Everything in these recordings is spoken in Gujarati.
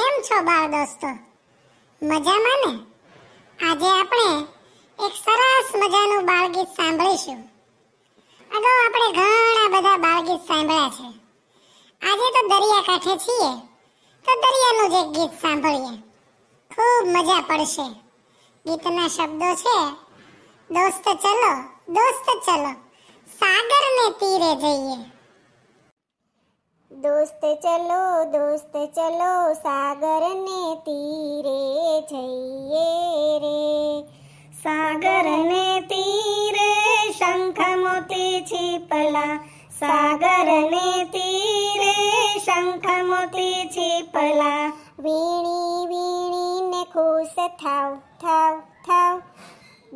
કેમ છો બાળ દોસ્તો મજામાં ને આજે આપણે એક સરસ મજાનું બાળ બાળગીત સાંભળીશું અગાઉ આપણે ઘણા બધા બાળગીત સાંભળ્યા છે આજે તો દરિયા કાંઠે છીએ તો દરિયાનું જ એક ગીત સાંભળીએ ખૂબ મજા પડશે ગીતના શબ્દો છે દોસ્ત ચલો દોસ્ત ચલો સાગરને તીરે જઈએ દોસ્ત ચલો દોસ્ત ચલો સાગરને તીરે જઈએ રે સાગરને તીરે શંખ મોતી છીપલા સાગરને તીરે શંખ મોતી છીપલા વીણી વીણીને ખુશ થાવ થાવ થાવ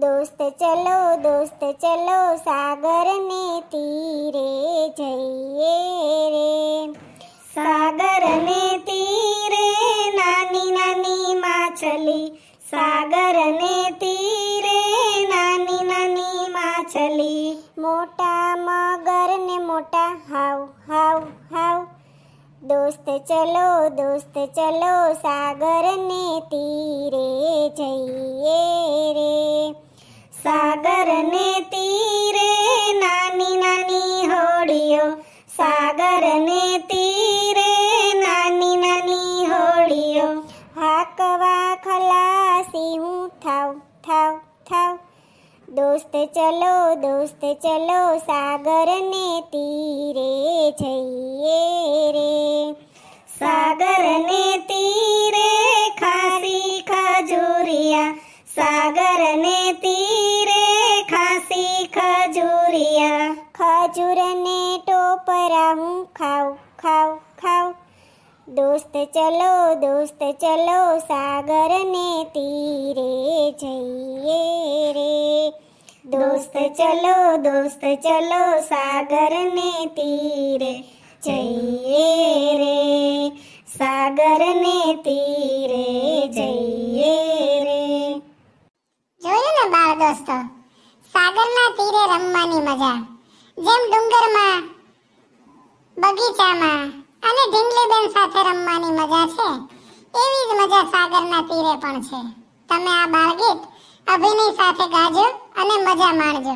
દોસ્ત ચલો દોસ્ત ચલો સાગરને તીરે મગરને મોટા હાવ હાવ હાવ દોસ્ત ચલો દોસ્ત ચલો સાગરને તીરે જઈએ રે સાગરને તીરે નાની નાની હોડીઓ સાગરને તીરે નાની નાની હોડીઓ હાકવા ખલાસી હું થાવ થાવ થાવ દોસ્ત ચલો દોસ્ત ચલો સાગરને તીરે જઈએ રે સાગરને તીરે ખાસી ખજૂરિયા સાગરને તીરે ખાસી ખજૂરિયા ખજૂરને ટોપરા હું ખાવ ખાવ ખાવ દોસ્ત ચલો દોસ્ત ચલો સાગરને તીરે જઈએ દોસ્ત ચલો દોસ્ત ચલો સાગર ને તીરે જઈએ રે સાગર ને તીરે જઈએ રે જોયું ને બાળ દોસ્તો સાગરના તીરે રમવાની મજા જેમ ડુંગરમાં બગીચામાં અને ઢીંગલીબેન સાથે રમવાની મજા છે એવી જ મજા સાગરના તીરે પણ છે તમે આ બાળગીત અભિની સાથે ગાજો અને મજા માણજો